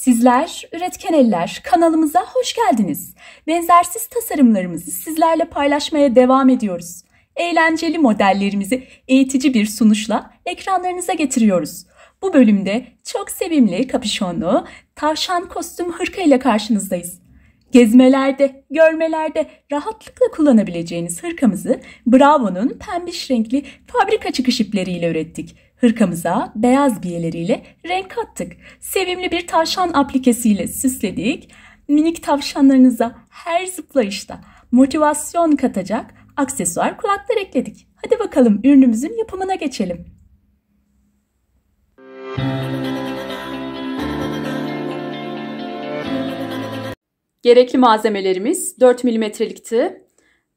Sizler Üretken Eller kanalımıza hoş geldiniz. Benzersiz tasarımlarımızı sizlerle paylaşmaya devam ediyoruz. Eğlenceli modellerimizi eğitici bir sunuşla ekranlarınıza getiriyoruz. Bu bölümde çok sevimli kapüşonlu tavşan kostüm hırka ile karşınızdayız. Gezmelerde, görmelerde rahatlıkla kullanabileceğiniz hırkamızı Bravo'nun pembiş renkli fabrika çıkış ipleriyle ürettik. Hırkamıza beyaz biyeleriyle renk kattık. Sevimli bir tavşan aplikesiyle süsledik. Minik tavşanlarınıza her zıplayışta motivasyon katacak aksesuar kulaklar ekledik. Hadi bakalım ürünümüzün yapımına geçelim. Gerekli malzemelerimiz 4 milimetrelikti.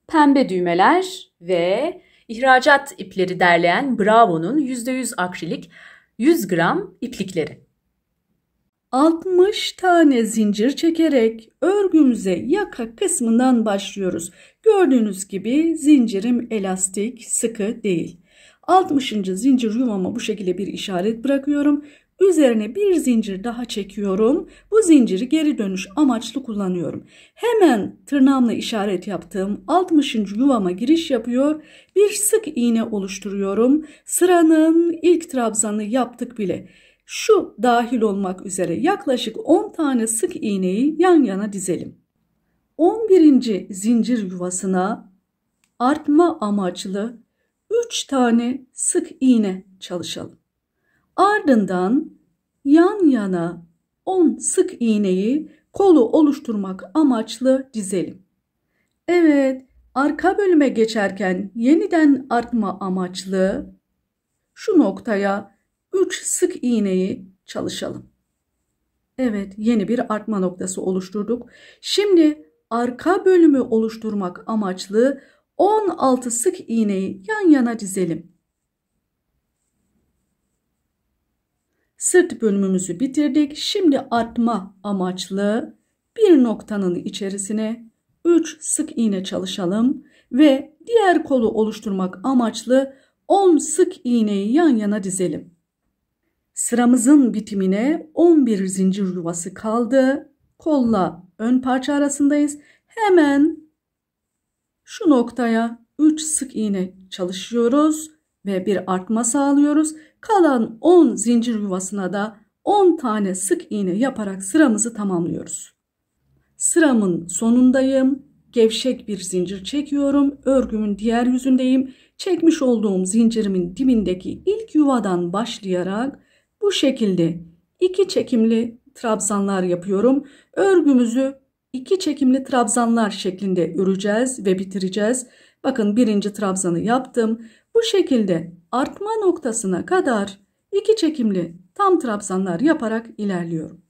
Pembe düğmeler ve İhracat ipleri derleyen Bravo'nun %100 akrilik 100 gram iplikleri. 60 tane zincir çekerek örgümüze yaka kısmından başlıyoruz. Gördüğünüz gibi zincirim elastik, sıkı değil. 60. zincir yuvama bu şekilde bir işaret bırakıyorum. Üzerine bir zincir daha çekiyorum. Bu zinciri geri dönüş amaçlı kullanıyorum. Hemen tırnağımla işaret yaptığım 60. yuvama giriş yapıyor. Bir sık iğne oluşturuyorum. Sıranın ilk trabzanı yaptık bile. Şu dahil olmak üzere yaklaşık 10 tane sık iğneyi yan yana dizelim. 11. zincir yuvasına artma amaçlı 3 tane sık iğne çalışalım. Ardından yan yana 10 sık iğneyi kolu oluşturmak amaçlı dizelim. Evet, arka bölüme geçerken yeniden artma amaçlı şu noktaya 3 sık iğneyi çalışalım. Evet, yeni bir artma noktası oluşturduk. Şimdi arka bölümü oluşturmak amaçlı 16 sık iğneyi yan yana dizelim. sırt bölümümüzü bitirdik. Şimdi artma amaçlı bir noktanın içerisine 3 sık iğne çalışalım ve diğer kolu oluşturmak amaçlı 10 sık iğneyi yan yana dizelim. Sıramızın bitimine 11 zincir yuvası kaldı. Kolla ön parça arasındayız. Hemen şu noktaya 3 sık iğne çalışıyoruz ve bir artma sağlıyoruz Kalan 10 zincir yuvasına da 10 tane sık iğne yaparak sıramızı tamamlıyoruz. Sıramın sonundayım. Gevşek bir zincir çekiyorum. Örgümün diğer yüzündeyim. Çekmiş olduğum zincirimin dibindeki ilk yuvadan başlayarak bu şekilde iki çekimli trabzanlar yapıyorum. Örgümüzü iki çekimli trabzanlar şeklinde öreceğiz ve bitireceğiz. Bakın birinci trabzanı yaptım. Bu şekilde artma noktasına kadar iki çekimli tam trabzanlar yaparak ilerliyorum.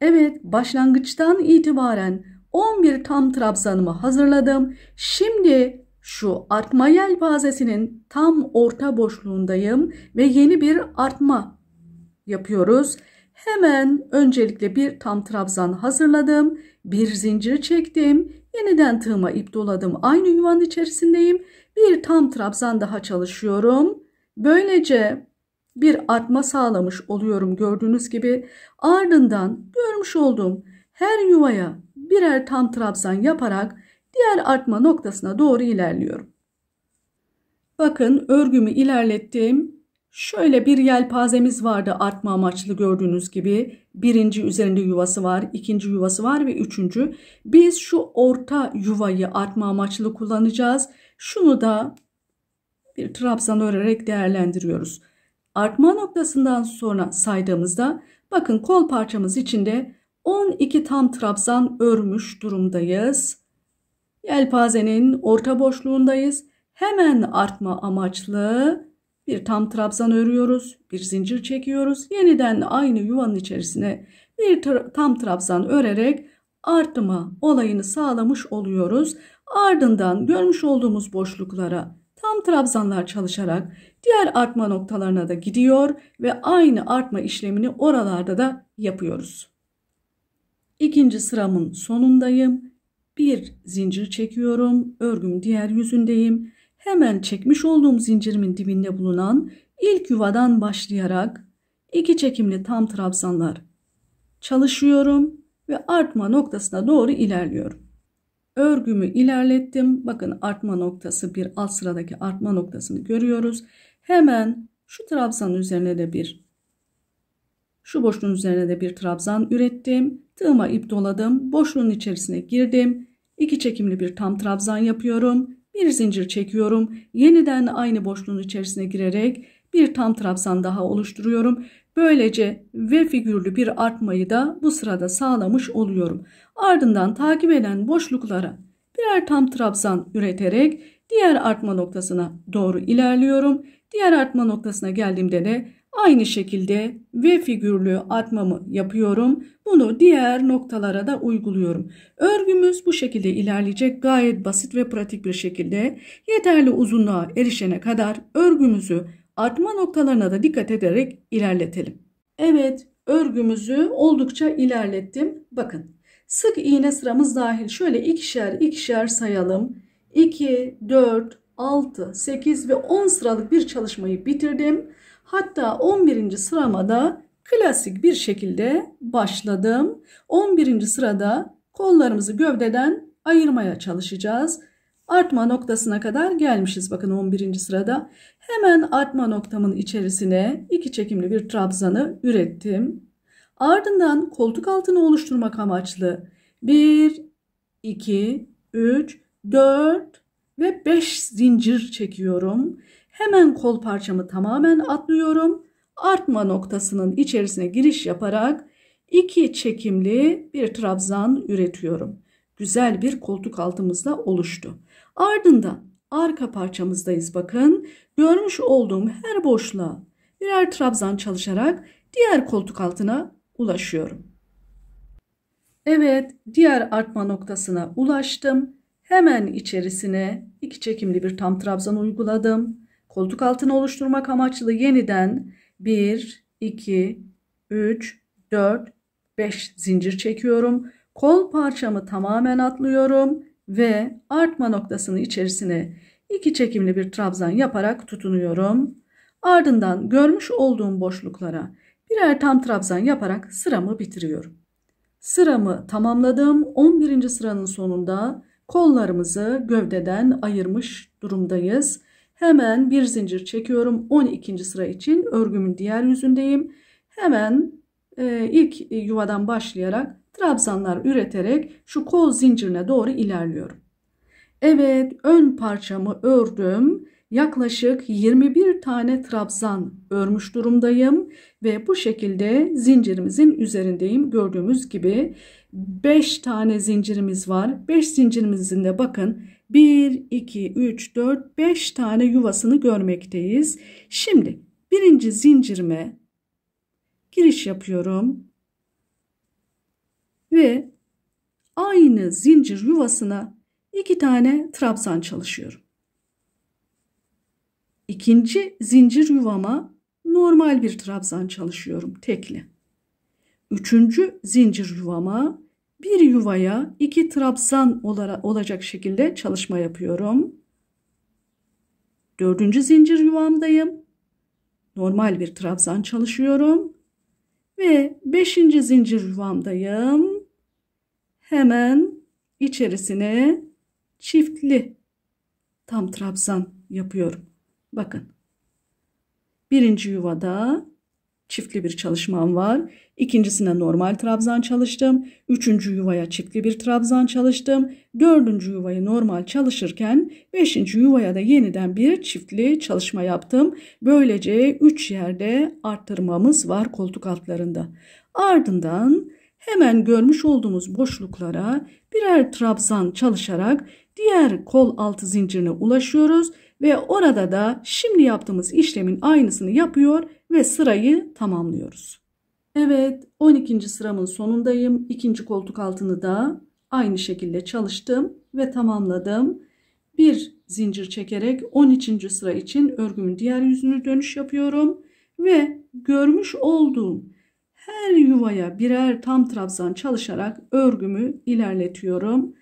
Evet başlangıçtan itibaren 11 tam trabzanımı hazırladım. Şimdi şu artma yelpazesinin tam orta boşluğundayım ve yeni bir artma yapıyoruz. Hemen öncelikle bir tam trabzan hazırladım. Bir zincir çektim. Yeniden tığıma ip doladım. Aynı yuvanın içerisindeyim. Bir tam trabzan daha çalışıyorum. Böylece bir artma sağlamış oluyorum gördüğünüz gibi. Ardından görmüş olduğum her yuvaya birer tam trabzan yaparak diğer artma noktasına doğru ilerliyorum. Bakın örgümü ilerlettim. Şöyle bir yelpazemiz vardı artma amaçlı gördüğünüz gibi. Birinci üzerinde yuvası var, ikinci yuvası var ve üçüncü. Biz şu orta yuvayı artma amaçlı kullanacağız. Şunu da bir trabzan örerek değerlendiriyoruz. Artma noktasından sonra saydığımızda bakın kol parçamız içinde 12 tam trabzan örmüş durumdayız. Yelpazenin orta boşluğundayız. Hemen artma amaçlı bir tam trabzan örüyoruz. Bir zincir çekiyoruz. Yeniden aynı yuvanın içerisine bir tam trabzan örerek artma olayını sağlamış oluyoruz. Ardından görmüş olduğumuz boşluklara tam trabzanlar çalışarak diğer artma noktalarına da gidiyor ve aynı artma işlemini oralarda da yapıyoruz. İkinci sıramın sonundayım. Bir zincir çekiyorum. Örgüm diğer yüzündeyim. Hemen çekmiş olduğum zincirimin dibinde bulunan ilk yuvadan başlayarak iki çekimli tam trabzanlar çalışıyorum ve artma noktasına doğru ilerliyorum. Örgümü ilerlettim. Bakın artma noktası bir alt sıradaki artma noktasını görüyoruz. Hemen şu trabzan üzerine de bir şu boşluğun üzerine de bir trabzan ürettim. Tığıma ip doladım. Boşluğun içerisine girdim. İki çekimli bir tam trabzan yapıyorum. Bir zincir çekiyorum. Yeniden aynı boşluğun içerisine girerek bir tam trabzan daha oluşturuyorum. Böylece V figürlü bir artmayı da bu sırada sağlamış oluyorum. Ardından takip eden boşluklara birer tam trabzan üreterek diğer artma noktasına doğru ilerliyorum. Diğer artma noktasına geldiğimde de aynı şekilde V figürlü artmamı yapıyorum. Bunu diğer noktalara da uyguluyorum. Örgümüz bu şekilde ilerleyecek gayet basit ve pratik bir şekilde. Yeterli uzunluğa erişene kadar örgümüzü Artma noktalarına da dikkat ederek ilerletelim. Evet, örgümüzü oldukça ilerlettim. Bakın, sık iğne sıramız dahil şöyle ikişer ikişer sayalım. 2, 4, 6, 8 ve 10 sıralık bir çalışmayı bitirdim. Hatta 11. sırama da klasik bir şekilde başladım. 11. sırada kollarımızı gövdeden ayırmaya çalışacağız artma noktasına kadar gelmişiz. Bakın 11. sırada hemen artma noktamın içerisine iki çekimli bir trabzanı ürettim. Ardından koltuk altını oluşturmak amaçlı 1, 2, 3, 4 ve 5 zincir çekiyorum. Hemen kol parçamı tamamen atlıyorum. Artma noktasının içerisine giriş yaparak 2 çekimli bir trabzan üretiyorum. Güzel bir koltuk altımızda oluştu. Ardından arka parçamızdayız bakın. Görmüş olduğum her boşluğa birer trabzan çalışarak diğer koltuk altına ulaşıyorum. Evet, diğer artma noktasına ulaştım. Hemen içerisine iki çekimli bir tam trabzan uyguladım. Koltuk altını oluşturmak amaçlı yeniden 1, 2, 3, 4, 5 zincir çekiyorum. Kol parçamı tamamen atlıyorum ve artma noktasını içerisine iki çekimli bir trabzan yaparak tutunuyorum. Ardından görmüş olduğum boşluklara birer tam trabzan yaparak sıramı bitiriyorum. Sıramı tamamladım. 11. sıranın sonunda kollarımızı gövdeden ayırmış durumdayız. Hemen bir zincir çekiyorum. 12. sıra için örgümün diğer yüzündeyim. Hemen e, ilk e, yuvadan başlayarak trabzanlar üreterek şu kol zincirine doğru ilerliyorum. Evet ön parçamı ördüm. Yaklaşık 21 tane trabzan örmüş durumdayım ve bu şekilde zincirimizin üzerindeyim. Gördüğümüz gibi 5 tane zincirimiz var. 5 zincirimizin de bakın 1, 2, 3, 4, 5 tane yuvasını görmekteyiz. Şimdi birinci zincirime giriş yapıyorum ve aynı zincir yuvasına iki tane trabzan çalışıyorum. İkinci zincir yuvama normal bir trabzan çalışıyorum tekli. Üçüncü zincir yuvama bir yuvaya iki trabzan olacak şekilde çalışma yapıyorum. Dördüncü zincir yuvamdayım. Normal bir trabzan çalışıyorum. Ve beşinci zincir yuvamdayım hemen içerisine çiftli tam trabzan yapıyorum. Bakın. Birinci yuvada çiftli bir çalışmam var. İkincisine normal trabzan çalıştım. Üçüncü yuvaya çiftli bir trabzan çalıştım. Dördüncü yuvayı normal çalışırken beşinci yuvaya da yeniden bir çiftli çalışma yaptım. Böylece üç yerde arttırmamız var koltuk altlarında. Ardından hemen görmüş olduğumuz boşluklara birer trabzan çalışarak diğer kol altı zincirine ulaşıyoruz ve orada da şimdi yaptığımız işlemin aynısını yapıyor ve sırayı tamamlıyoruz. Evet 12. sıramın sonundayım. 2. koltuk altını da aynı şekilde çalıştım ve tamamladım. Bir zincir çekerek 13. sıra için örgümün diğer yüzünü dönüş yapıyorum ve görmüş olduğum her yuvaya birer tam trabzan çalışarak örgümü ilerletiyorum.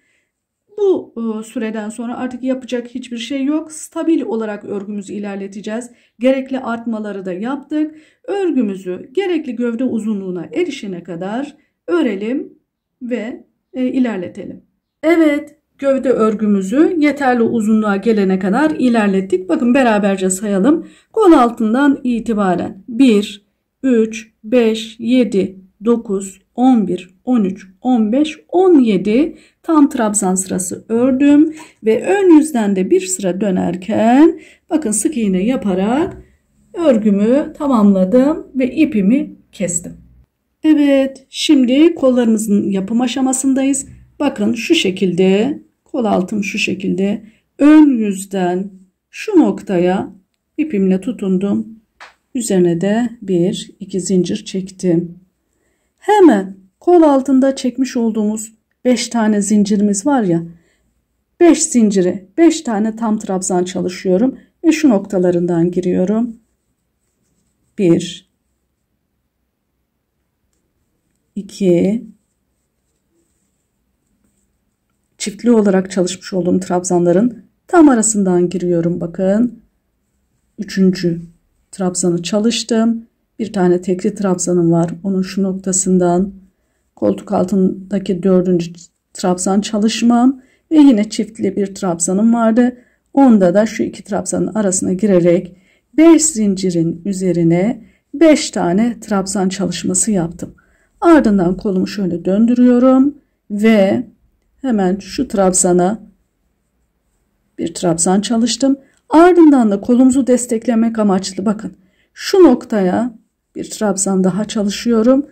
Bu e, süreden sonra artık yapacak hiçbir şey yok. Stabil olarak örgümüzü ilerleteceğiz. Gerekli artmaları da yaptık. Örgümüzü gerekli gövde uzunluğuna erişene kadar örelim ve e, ilerletelim. Evet gövde örgümüzü yeterli uzunluğa gelene kadar ilerlettik. Bakın beraberce sayalım. Kol altından itibaren 1, 3, 5, 7, 9, 11, 13, 15, 17 tam trabzan sırası ördüm. Ve ön yüzden de bir sıra dönerken bakın sık iğne yaparak örgümü tamamladım ve ipimi kestim. Evet şimdi kollarımızın yapım aşamasındayız. Bakın şu şekilde kol altım şu şekilde ön yüzden şu noktaya ipimle tutundum Üzerine de bir iki zincir çektim. Hemen kol altında çekmiş olduğumuz 5 tane zincirimiz var ya 5 zinciri 5 tane tam trabzan çalışıyorum ve şu noktalarından giriyorum. 1 2 çiftli olarak çalışmış olduğum trabzanların tam arasından giriyorum bakın. Üçüncü trabzanı çalıştım. Bir tane tekli trabzanım var. Onun şu noktasından koltuk altındaki dördüncü trabzan çalışmam ve yine çiftli bir trabzanım vardı. Onda da şu iki trabzanın arasına girerek 5 zincirin üzerine 5 tane trabzan çalışması yaptım. Ardından kolumu şöyle döndürüyorum ve hemen şu trabzana bir trabzan çalıştım. Ardından da kolumuzu desteklemek amaçlı bakın şu noktaya bir trabzan daha çalışıyorum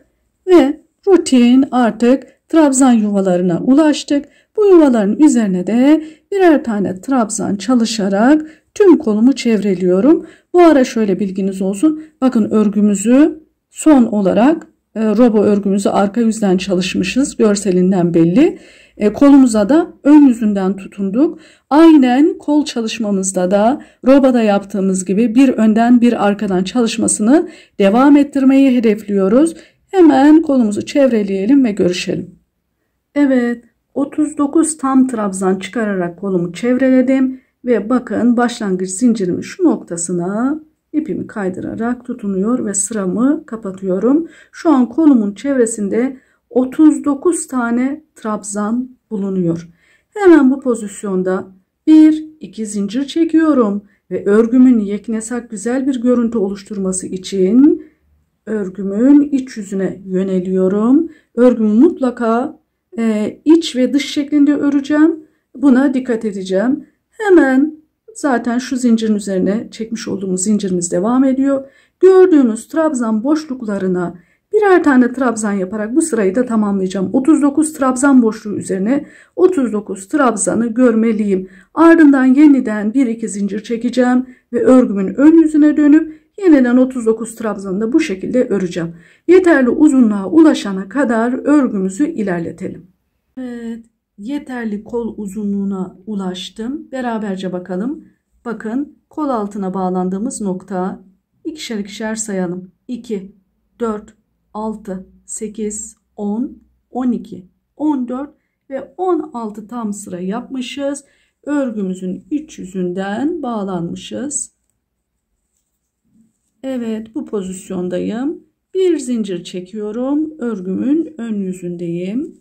ve rutin artık trabzan yuvalarına ulaştık. Bu yuvaların üzerine de birer tane trabzan çalışarak tüm kolumu çevreliyorum. Bu ara şöyle bilginiz olsun. Bakın örgümüzü son olarak e, robo örgümüzü arka yüzden çalışmışız. Görselinden belli. E, kolumuza da ön yüzünden tutunduk. Aynen kol çalışmamızda da robada yaptığımız gibi bir önden bir arkadan çalışmasını devam ettirmeyi hedefliyoruz. Hemen kolumuzu çevreleyelim ve görüşelim. Evet 39 tam trabzan çıkararak kolumu çevreledim ve bakın başlangıç zincirimin şu noktasına ipimi kaydırarak tutunuyor ve sıramı kapatıyorum. Şu an kolumun çevresinde 39 tane trabzan bulunuyor. Hemen bu pozisyonda 1 2 zincir çekiyorum ve örgümün yeknesak güzel bir görüntü oluşturması için örgümün iç yüzüne yöneliyorum. Örgümü mutlaka e, iç ve dış şeklinde öreceğim. Buna dikkat edeceğim. Hemen Zaten şu zincirin üzerine çekmiş olduğumuz zincirimiz devam ediyor. Gördüğümüz trabzan boşluklarına birer tane trabzan yaparak bu sırayı da tamamlayacağım. 39 trabzan boşluğu üzerine 39 trabzanı görmeliyim. Ardından yeniden 1-2 zincir çekeceğim ve örgümün ön yüzüne dönüp yeniden 39 trabzanı da bu şekilde öreceğim. Yeterli uzunluğa ulaşana kadar örgümüzü ilerletelim. Evet yeterli kol uzunluğuna ulaştım. Beraberce bakalım. Bakın kol altına bağlandığımız nokta ikişer ikişer sayalım. 2, 4, 6, 8, 10, 12, 14 ve 16 tam sıra yapmışız. Örgümüzün iç yüzünden bağlanmışız. Evet bu pozisyondayım. Bir zincir çekiyorum. Örgümün ön yüzündeyim.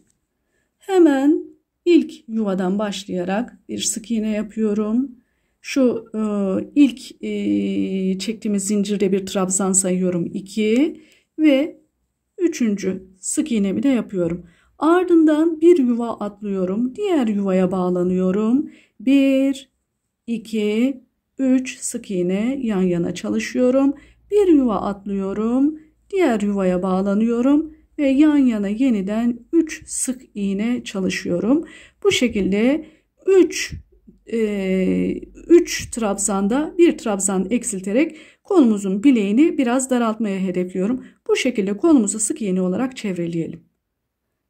Hemen İlk yuvadan başlayarak bir sık iğne yapıyorum. Şu e, ilk e, çektiğimiz zincirde bir trabzan sayıyorum 2 ve üçüncü sık iğnemi de yapıyorum. Ardından bir yuva atlıyorum. Diğer yuvaya bağlanıyorum. 1, 2, 3 sık iğne yan yana çalışıyorum. Bir yuva atlıyorum. Diğer yuvaya bağlanıyorum ve yan yana yeniden 3 sık iğne çalışıyorum. Bu şekilde 3 3 e, trabzanda bir trabzan eksilterek kolumuzun bileğini biraz daraltmaya hedefliyorum. Bu şekilde kolumuzu sık iğne olarak çevreleyelim.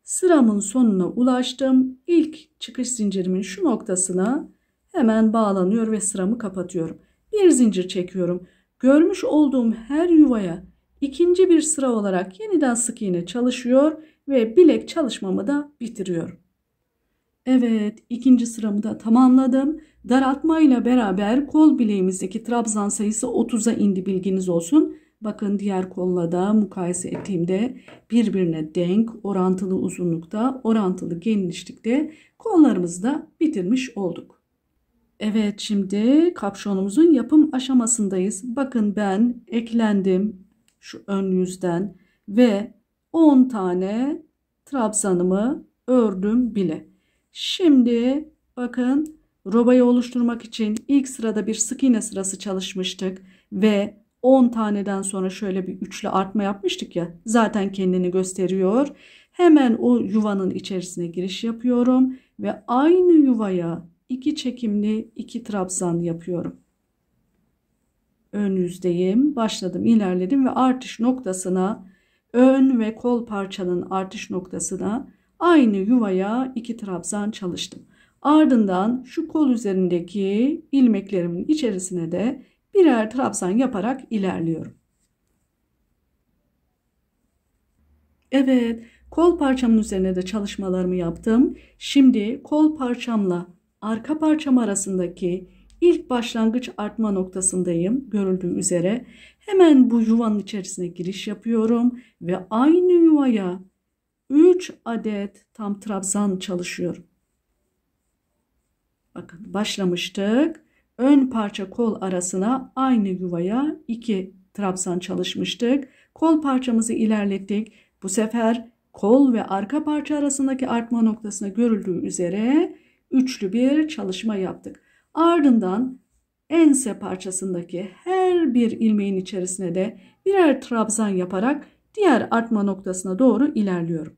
Sıramın sonuna ulaştım. İlk çıkış zincirimin şu noktasına hemen bağlanıyor ve sıramı kapatıyorum. Bir zincir çekiyorum. Görmüş olduğum her yuvaya ikinci bir sıra olarak yeniden sık iğne çalışıyor ve bilek çalışmamı da bitiriyorum. Evet ikinci sıramı da tamamladım. ile beraber kol bileğimizdeki trabzan sayısı 30'a indi bilginiz olsun. Bakın diğer kolla da mukayese ettiğimde birbirine denk orantılı uzunlukta orantılı genişlikte kollarımızı da bitirmiş olduk. Evet şimdi kapşonumuzun yapım aşamasındayız. Bakın ben eklendim, şu ön yüzden ve 10 tane trabzanımı ördüm bile. Şimdi bakın robayı oluşturmak için ilk sırada bir sık iğne sırası çalışmıştık ve 10 taneden sonra şöyle bir üçlü artma yapmıştık ya zaten kendini gösteriyor. Hemen o yuvanın içerisine giriş yapıyorum ve aynı yuvaya iki çekimli iki trabzan yapıyorum ön yüzdeyim. Başladım, ilerledim ve artış noktasına ön ve kol parçanın artış noktasına aynı yuvaya iki trabzan çalıştım. Ardından şu kol üzerindeki ilmeklerimin içerisine de birer trabzan yaparak ilerliyorum. Evet, kol parçamın üzerine de çalışmalarımı yaptım. Şimdi kol parçamla arka parçam arasındaki ilk başlangıç artma noktasındayım görüldüğü üzere. Hemen bu yuvanın içerisine giriş yapıyorum ve aynı yuvaya 3 adet tam trabzan çalışıyorum. Bakın başlamıştık. Ön parça kol arasına aynı yuvaya 2 trabzan çalışmıştık. Kol parçamızı ilerlettik. Bu sefer kol ve arka parça arasındaki artma noktasına görüldüğü üzere üçlü bir çalışma yaptık. Ardından ense parçasındaki her bir ilmeğin içerisine de birer trabzan yaparak diğer artma noktasına doğru ilerliyorum.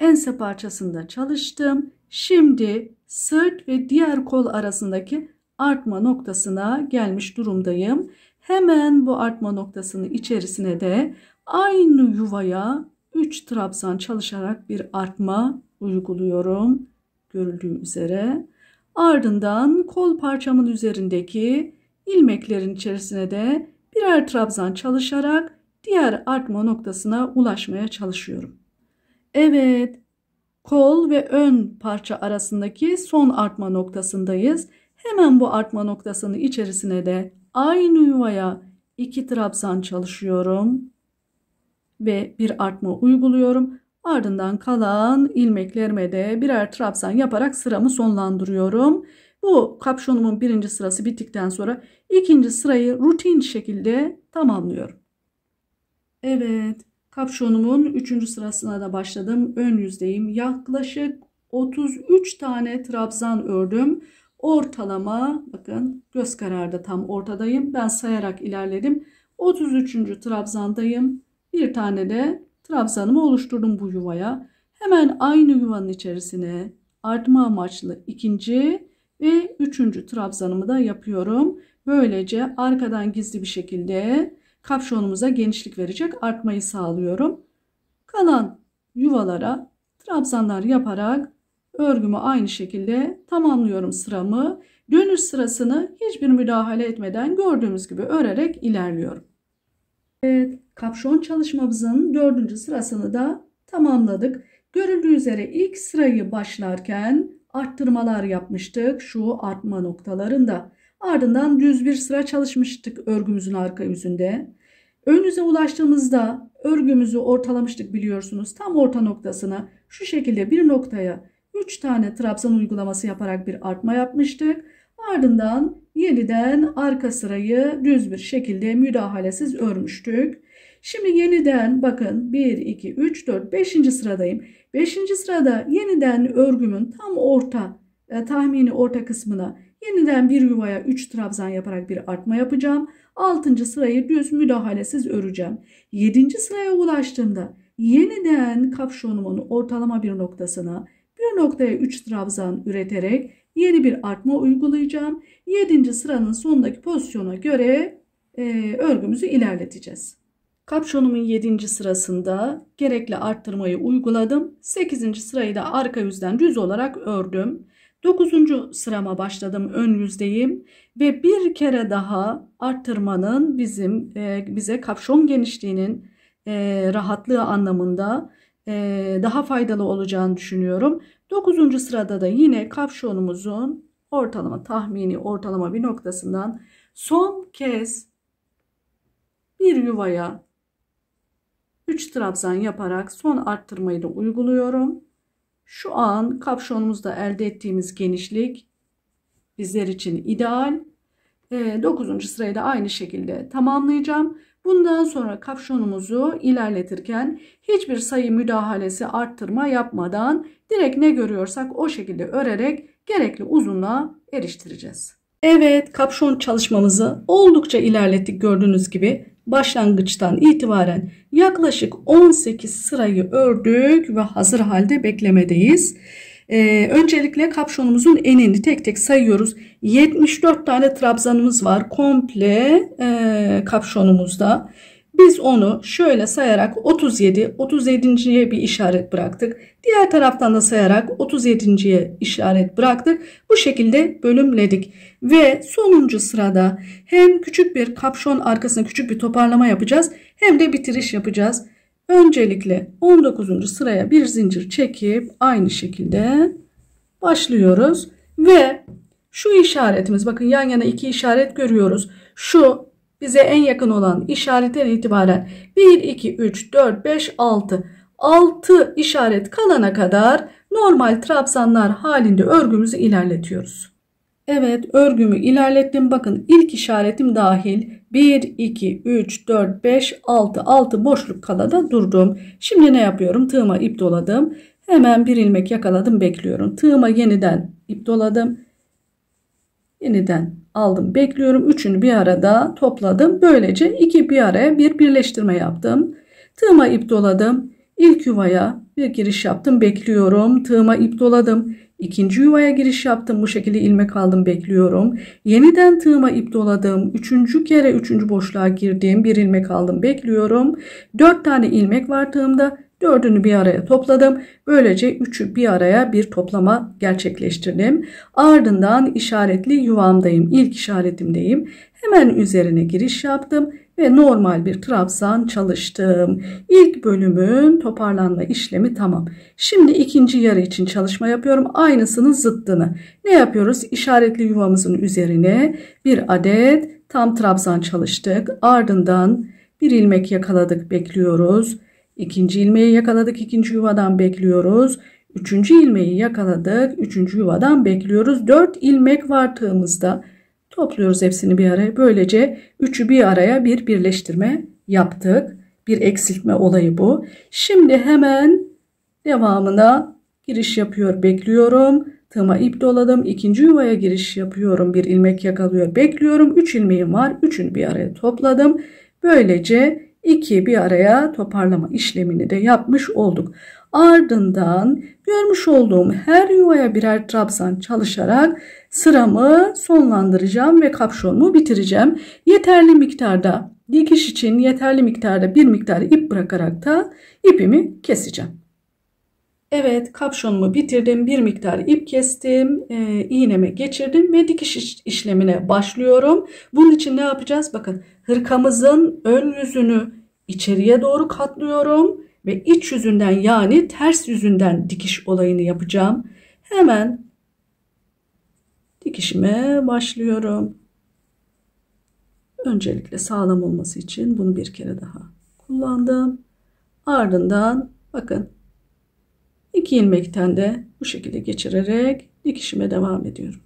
Ense parçasında çalıştım. Şimdi sırt ve diğer kol arasındaki artma noktasına gelmiş durumdayım. Hemen bu artma noktasının içerisine de aynı yuvaya 3 trabzan çalışarak bir artma uyguluyorum. Görüldüğü üzere. Ardından kol parçamın üzerindeki ilmeklerin içerisine de birer trabzan çalışarak diğer artma noktasına ulaşmaya çalışıyorum. Evet, kol ve ön parça arasındaki son artma noktasındayız. Hemen bu artma noktasının içerisine de aynı yuvaya iki trabzan çalışıyorum ve bir artma uyguluyorum. Ardından kalan ilmeklerime de birer trabzan yaparak sıramı sonlandırıyorum. Bu kapşonumun birinci sırası bittikten sonra ikinci sırayı rutin şekilde tamamlıyorum. Evet kapşonumun üçüncü sırasına da başladım. Ön yüzdeyim. Yaklaşık 33 tane trabzan ördüm. Ortalama bakın göz kararda tam ortadayım. Ben sayarak ilerledim. 33. trabzandayım. Bir tane de trabzanımı oluşturdum bu yuvaya. Hemen aynı yuvanın içerisine artma amaçlı ikinci ve üçüncü trabzanımı da yapıyorum. Böylece arkadan gizli bir şekilde kapşonumuza genişlik verecek artmayı sağlıyorum. Kalan yuvalara trabzanlar yaparak örgümü aynı şekilde tamamlıyorum sıramı. Dönüş sırasını hiçbir müdahale etmeden gördüğümüz gibi örerek ilerliyorum. Evet kapşon çalışmamızın dördüncü sırasını da tamamladık. Görüldüğü üzere ilk sırayı başlarken arttırmalar yapmıştık şu artma noktalarında. Ardından düz bir sıra çalışmıştık örgümüzün arka yüzünde. Ön ulaştığımızda örgümüzü ortalamıştık biliyorsunuz. Tam orta noktasına şu şekilde bir noktaya 3 tane trabzan uygulaması yaparak bir artma yapmıştık. Ardından yeniden arka sırayı düz bir şekilde müdahalesiz örmüştük. Şimdi yeniden bakın 1, 2, 3, 4, 5. sıradayım. 5. sırada yeniden örgümün tam orta e, tahmini orta kısmına yeniden bir yuvaya 3 trabzan yaparak bir artma yapacağım. 6. sırayı düz müdahalesiz öreceğim. 7. sıraya ulaştığımda yeniden kapşonumun ortalama bir noktasına bir noktaya 3 trabzan üreterek yeni bir artma uygulayacağım. 7. sıranın sondaki pozisyona göre e, örgümüzü ilerleteceğiz. Kapşonumun 7. sırasında gerekli arttırmayı uyguladım. 8. sırayı da arka yüzden düz olarak ördüm. 9. sırama başladım ön yüzdeyim ve bir kere daha arttırmanın bizim e, bize kapşon genişliğinin e, rahatlığı anlamında e, daha faydalı olacağını düşünüyorum. 9. sırada da yine kapşonumuzun ortalama tahmini ortalama bir noktasından son kez bir yuvaya 3 trabzan yaparak son arttırmayı da uyguluyorum. Şu an kapşonumuzda elde ettiğimiz genişlik bizler için ideal. 9. Ee, sırayı da aynı şekilde tamamlayacağım. Bundan sonra kapşonumuzu ilerletirken hiçbir sayı müdahalesi arttırma yapmadan direkt ne görüyorsak o şekilde örerek gerekli uzunluğa eriştireceğiz. Evet kapşon çalışmamızı oldukça ilerlettik gördüğünüz gibi başlangıçtan itibaren yaklaşık 18 sırayı ördük ve hazır halde beklemedeyiz. Ee, öncelikle kapşonumuzun enini tek tek sayıyoruz. 74 tane trabzanımız var komple e, kapşonumuzda. Biz onu şöyle sayarak 37, 37.ye bir işaret bıraktık. Diğer taraftan da sayarak 37.ye işaret bıraktık. Bu şekilde bölümledik. Ve sonuncu sırada hem küçük bir kapşon arkasına küçük bir toparlama yapacağız hem de bitiriş yapacağız. Öncelikle 19. sıraya bir zincir çekip aynı şekilde başlıyoruz. Ve şu işaretimiz bakın yan yana iki işaret görüyoruz. Şu bize en yakın olan işaretten itibaren 1, 2, 3, 4, 5, 6 6 işaret kalana kadar normal trabzanlar halinde örgümüzü ilerletiyoruz. Evet örgümü ilerlettim. Bakın ilk işaretim dahil 1, 2, 3, 4, 5, 6, 6 boşluk kalada durdum. Şimdi ne yapıyorum? Tığıma ip doladım. Hemen bir ilmek yakaladım bekliyorum. Tığıma yeniden ip doladım. Yeniden aldım bekliyorum. Üçünü bir arada topladım. Böylece iki bir araya bir birleştirme yaptım. Tığıma ip doladım. İlk yuvaya bir giriş yaptım bekliyorum. Tığıma ip doladım. İkinci yuvaya giriş yaptım. Bu şekilde ilmek aldım bekliyorum. Yeniden tığıma ip doladım. Üçüncü kere üçüncü boşluğa girdim. Bir ilmek aldım bekliyorum. Dört tane ilmek var tığımda. Dördünü bir araya topladım. Böylece üçü bir araya bir toplama gerçekleştirdim. Ardından işaretli yuvamdayım. İlk işaretimdeyim. Hemen üzerine giriş yaptım ve normal bir trabzan çalıştım. İlk bölümün toparlanma işlemi tamam. Şimdi ikinci yarı için çalışma yapıyorum. Aynısının zıttını. Ne yapıyoruz? İşaretli yuvamızın üzerine bir adet tam trabzan çalıştık. Ardından bir ilmek yakaladık bekliyoruz. İkinci ilmeği yakaladık. ikinci yuvadan bekliyoruz. Üçüncü ilmeği yakaladık. Üçüncü yuvadan bekliyoruz. Dört ilmek var tığımızda. Topluyoruz hepsini bir araya. Böylece üçü bir araya bir birleştirme yaptık. Bir eksiltme olayı bu. Şimdi hemen devamına giriş yapıyor. Bekliyorum. Tığıma ip doladım. ikinci yuvaya giriş yapıyorum. Bir ilmek yakalıyor. Bekliyorum. Üç ilmeğim var. Üçünü bir araya topladım. Böylece 2 bir araya toparlama işlemini de yapmış olduk. Ardından görmüş olduğum her yuvaya birer trabzan çalışarak sıramı sonlandıracağım ve kapşonumu bitireceğim. Yeterli miktarda dikiş için yeterli miktarda bir miktar ip bırakarak da ipimi keseceğim. Evet kapşonumu bitirdim. Bir miktar ip kestim. E, iğneme geçirdim ve dikiş işlemine başlıyorum. Bunun için ne yapacağız? Bakın hırkamızın ön yüzünü içeriye doğru katlıyorum. Ve iç yüzünden yani ters yüzünden dikiş olayını yapacağım. Hemen dikişime başlıyorum. Öncelikle sağlam olması için bunu bir kere daha kullandım. Ardından bakın İki ilmekten de bu şekilde geçirerek dikişime devam ediyorum.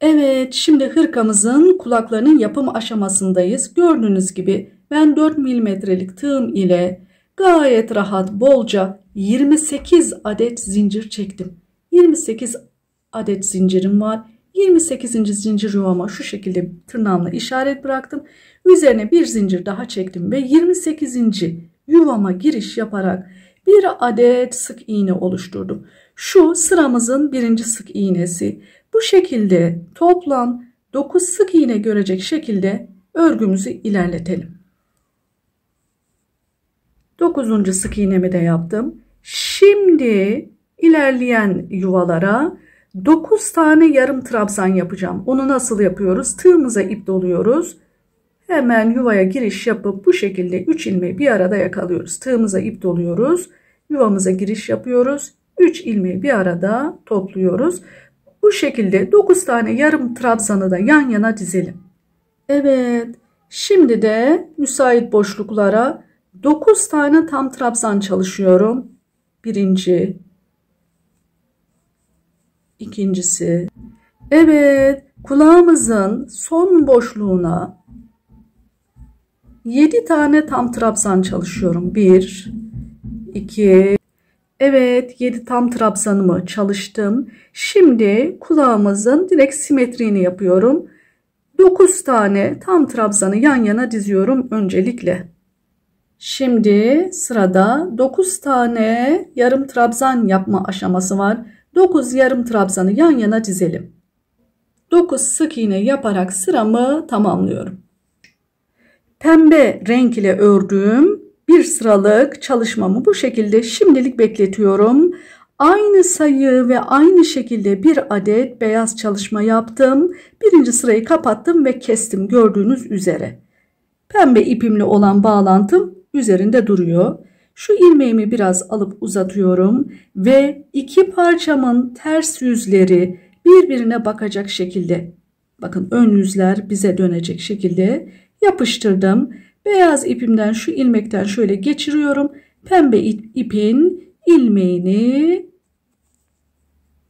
Evet şimdi hırkamızın kulaklarının yapım aşamasındayız. Gördüğünüz gibi ben 4 milimetrelik tığım ile gayet rahat bolca 28 adet zincir çektim. 28 adet zincirim var. 28. zincir yuvama şu şekilde tırnağımla işaret bıraktım. Üzerine bir zincir daha çektim ve 28. yuvama giriş yaparak bir adet sık iğne oluşturdum. Şu sıramızın birinci sık iğnesi. Bu şekilde toplam 9 sık iğne görecek şekilde örgümüzü ilerletelim. 9. sık iğnemi de yaptım. Şimdi ilerleyen yuvalara 9 tane yarım trabzan yapacağım. Onu nasıl yapıyoruz? Tığımıza ip doluyoruz. Hemen yuvaya giriş yapıp bu şekilde 3 ilmeği bir arada yakalıyoruz. Tığımıza ip doluyoruz. Yuvamıza giriş yapıyoruz. 3 ilmeği bir arada topluyoruz. Bu şekilde 9 tane yarım trabzanı da yan yana dizelim. Evet şimdi de müsait boşluklara 9 tane tam trabzan çalışıyorum. Birinci, ikincisi. Evet kulağımızın son boşluğuna 7 tane tam trabzan çalışıyorum. 1, 2, Evet 7 tam trabzanımı çalıştım. Şimdi kulağımızın direkt simetriğini yapıyorum. 9 tane tam trabzanı yan yana diziyorum öncelikle. Şimdi sırada 9 tane yarım trabzan yapma aşaması var. 9 yarım trabzanı yan yana dizelim. 9 sık iğne yaparak sıramı tamamlıyorum. Pembe renk ile ördüğüm bir sıralık çalışmamı bu şekilde şimdilik bekletiyorum. Aynı sayı ve aynı şekilde bir adet beyaz çalışma yaptım. Birinci sırayı kapattım ve kestim gördüğünüz üzere. Pembe ipimli olan bağlantım üzerinde duruyor. Şu ilmeğimi biraz alıp uzatıyorum ve iki parçamın ters yüzleri birbirine bakacak şekilde bakın ön yüzler bize dönecek şekilde yapıştırdım Beyaz ipimden şu ilmekten şöyle geçiriyorum. Pembe ipin ilmeğini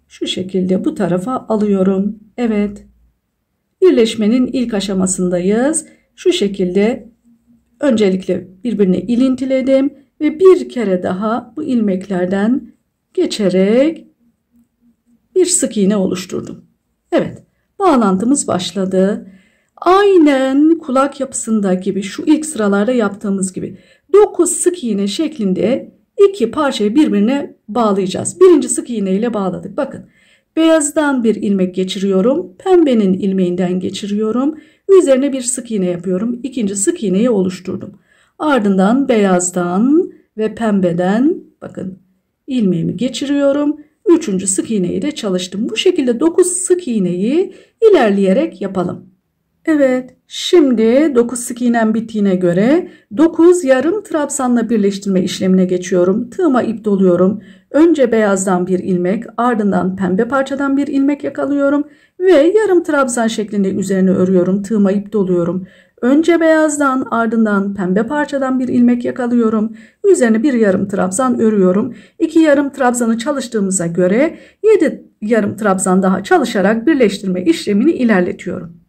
şu şekilde bu tarafa alıyorum. Evet. Birleşmenin ilk aşamasındayız. Şu şekilde öncelikle birbirine ilintiledim ve bir kere daha bu ilmeklerden geçerek bir sık iğne oluşturdum. Evet, bağlantımız başladı. Aynen kulak yapısındaki gibi şu ilk sıralarda yaptığımız gibi 9 sık iğne şeklinde iki parçayı birbirine bağlayacağız. Birinci sık iğne ile bağladık. Bakın beyazdan bir ilmek geçiriyorum. Pembenin ilmeğinden geçiriyorum. Üzerine bir sık iğne yapıyorum. İkinci sık iğneyi oluşturdum. Ardından beyazdan ve pembeden bakın ilmeğimi geçiriyorum. Üçüncü sık iğneyi de çalıştım. Bu şekilde 9 sık iğneyi ilerleyerek yapalım. Evet şimdi 9 sık iğnem bittiğine göre 9 yarım trabzanla birleştirme işlemine geçiyorum. Tığıma ip doluyorum. Önce beyazdan bir ilmek ardından pembe parçadan bir ilmek yakalıyorum ve yarım trabzan şeklinde üzerine örüyorum. Tığıma ip doluyorum. Önce beyazdan ardından pembe parçadan bir ilmek yakalıyorum. Üzerine bir yarım trabzan örüyorum. İki yarım trabzanı çalıştığımıza göre 7 yarım trabzan daha çalışarak birleştirme işlemini ilerletiyorum.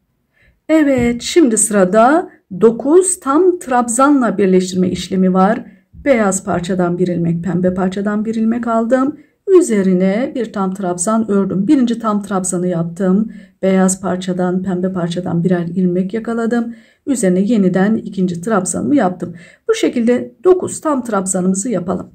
Evet şimdi sırada 9 tam trabzanla birleştirme işlemi var. Beyaz parçadan bir ilmek pembe parçadan bir ilmek aldım. Üzerine bir tam trabzan ördüm. Birinci tam trabzanı yaptım. Beyaz parçadan, pembe parçadan birer ilmek yakaladım. Üzerine yeniden ikinci trabzanımı yaptım. Bu şekilde 9 tam trabzanımızı yapalım.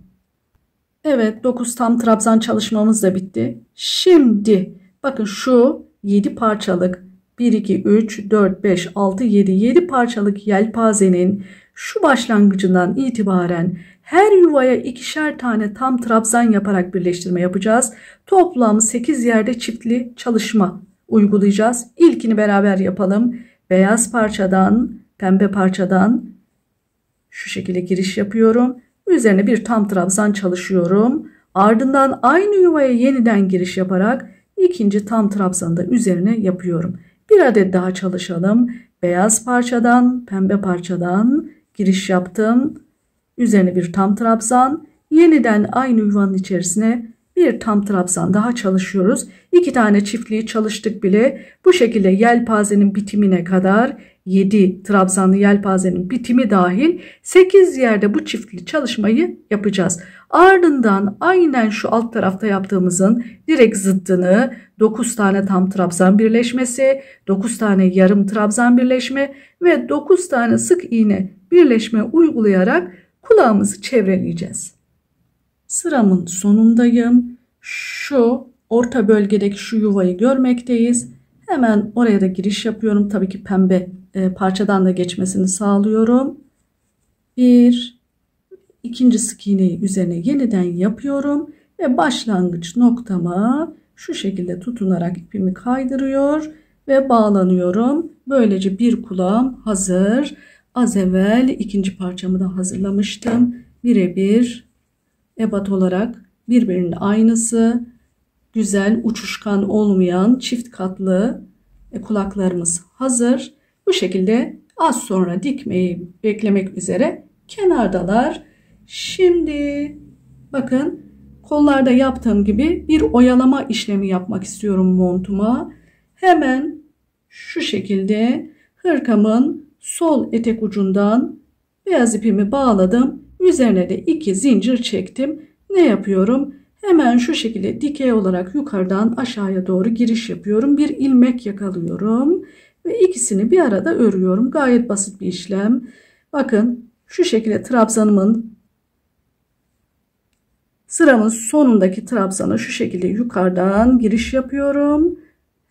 Evet 9 tam trabzan çalışmamız da bitti. Şimdi bakın şu 7 parçalık 1, 2, 3, 4, 5, 6, 7, 7 parçalık yelpazenin şu başlangıcından itibaren her yuvaya ikişer tane tam trabzan yaparak birleştirme yapacağız. Toplam 8 yerde çiftli çalışma uygulayacağız. İlkini beraber yapalım. Beyaz parçadan, pembe parçadan şu şekilde giriş yapıyorum. Üzerine bir tam trabzan çalışıyorum. Ardından aynı yuvaya yeniden giriş yaparak ikinci tam trabzanı da üzerine yapıyorum. Bir adet daha çalışalım. Beyaz parçadan, pembe parçadan giriş yaptım. Üzerine bir tam trabzan. Yeniden aynı yuvanın içerisine bir tam trabzan daha çalışıyoruz. İki tane çiftliği çalıştık bile. Bu şekilde yelpazenin bitimine kadar 7 Trabzanlı Yelpaze'nin bitimi dahil 8 yerde bu çiftli çalışmayı yapacağız. Ardından aynen şu alt tarafta yaptığımızın direkt zıttını 9 tane tam trabzan birleşmesi, 9 tane yarım trabzan birleşme ve 9 tane sık iğne birleşme uygulayarak kulağımızı çevreleyeceğiz. Sıramın sonundayım. Şu orta bölgedeki şu yuvayı görmekteyiz. Hemen oraya da giriş yapıyorum. Tabii ki pembe e, parçadan da geçmesini sağlıyorum. Bir, ikinci sık iğneyi üzerine yeniden yapıyorum ve başlangıç noktama şu şekilde tutunarak ipimi kaydırıyor ve bağlanıyorum. Böylece bir kulağım hazır. Az evvel ikinci parçamı da hazırlamıştım. Birebir ebat olarak birbirinin aynısı. Güzel uçuşkan olmayan çift katlı e, kulaklarımız hazır. Bu şekilde az sonra dikmeyi beklemek üzere kenardalar. Şimdi bakın kollarda yaptığım gibi bir oyalama işlemi yapmak istiyorum montuma. Hemen şu şekilde hırkamın sol etek ucundan beyaz ipimi bağladım. Üzerine de iki zincir çektim. Ne yapıyorum? Hemen şu şekilde dikey olarak yukarıdan aşağıya doğru giriş yapıyorum. Bir ilmek yakalıyorum ve ikisini bir arada örüyorum. Gayet basit bir işlem. Bakın şu şekilde trabzanımın sıramın sonundaki trabzana şu şekilde yukarıdan giriş yapıyorum.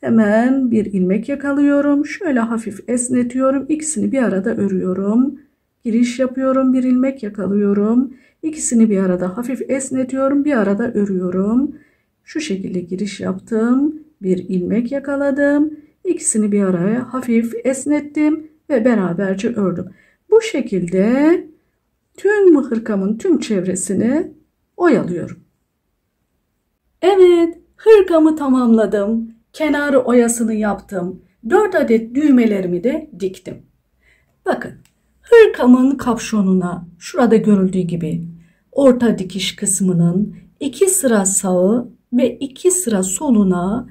Hemen bir ilmek yakalıyorum. Şöyle hafif esnetiyorum. İkisini bir arada örüyorum. Giriş yapıyorum. Bir ilmek yakalıyorum. İkisini bir arada hafif esnetiyorum. Bir arada örüyorum. Şu şekilde giriş yaptım. Bir ilmek yakaladım. İkisini bir araya hafif esnettim ve beraberce ördüm. Bu şekilde tüm hırkamın tüm çevresini oyalıyorum. Evet, hırkamı tamamladım. Kenar oyasını yaptım. 4 adet düğmelerimi de diktim. Bakın, hırkamın kapşonuna şurada görüldüğü gibi orta dikiş kısmının 2 sıra sağı ve 2 sıra soluna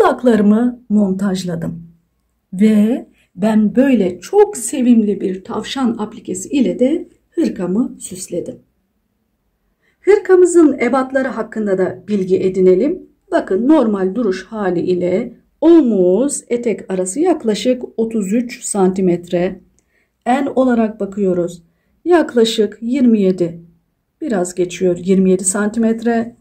kulaklarımı montajladım. Ve ben böyle çok sevimli bir tavşan aplikesi ile de hırkamı süsledim. Hırkamızın ebatları hakkında da bilgi edinelim. Bakın normal duruş hali ile omuz etek arası yaklaşık 33 santimetre. En olarak bakıyoruz. Yaklaşık 27 biraz geçiyor 27 santimetre.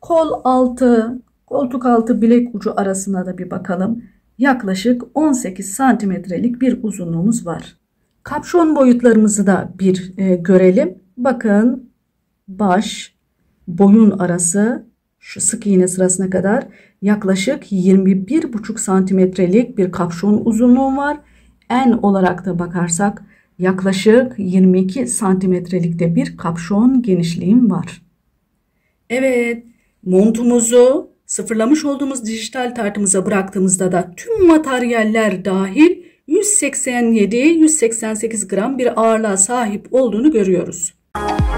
Kol altı Koltuk altı bilek ucu arasına da bir bakalım. Yaklaşık 18 santimetrelik bir uzunluğumuz var. Kapşon boyutlarımızı da bir e, görelim. Bakın baş, boyun arası şu sık iğne sırasına kadar yaklaşık 21,5 santimetrelik bir kapşon uzunluğu var. En olarak da bakarsak yaklaşık 22 santimetrelikte bir kapşon genişliğim var. Evet montumuzu Sıfırlamış olduğumuz dijital tartımıza bıraktığımızda da tüm materyaller dahil 187-188 gram bir ağırlığa sahip olduğunu görüyoruz. Müzik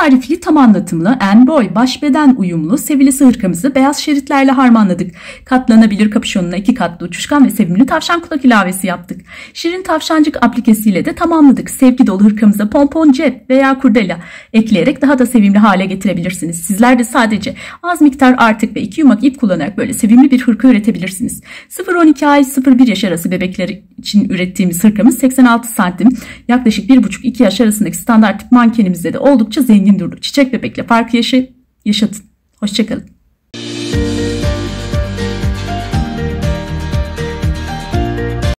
tarifli tam anlatımlı, en boy, baş beden uyumlu, sevili hırkamızı beyaz şeritlerle harmanladık. Katlanabilir kapüşonuna iki katlı uçuşkan ve sevimli tavşan kulak ilavesi yaptık. Şirin tavşancık aplikesiyle de tamamladık. Sevgi dolu hırkamıza pompon cep veya kurdela ekleyerek daha da sevimli hale getirebilirsiniz. Sizler de sadece az miktar artık ve iki yumak ip kullanarak böyle sevimli bir hırka üretebilirsiniz. 0-12 ay 0-1 yaş arası bebekler için ürettiğimiz hırkamız 86 santim. Yaklaşık 1,5-2 yaş arasındaki standart tip mankenimizde de oldukça zengin zengin durdu. Çiçek bebekle farkı yaşa yaşatın. Hoşçakalın.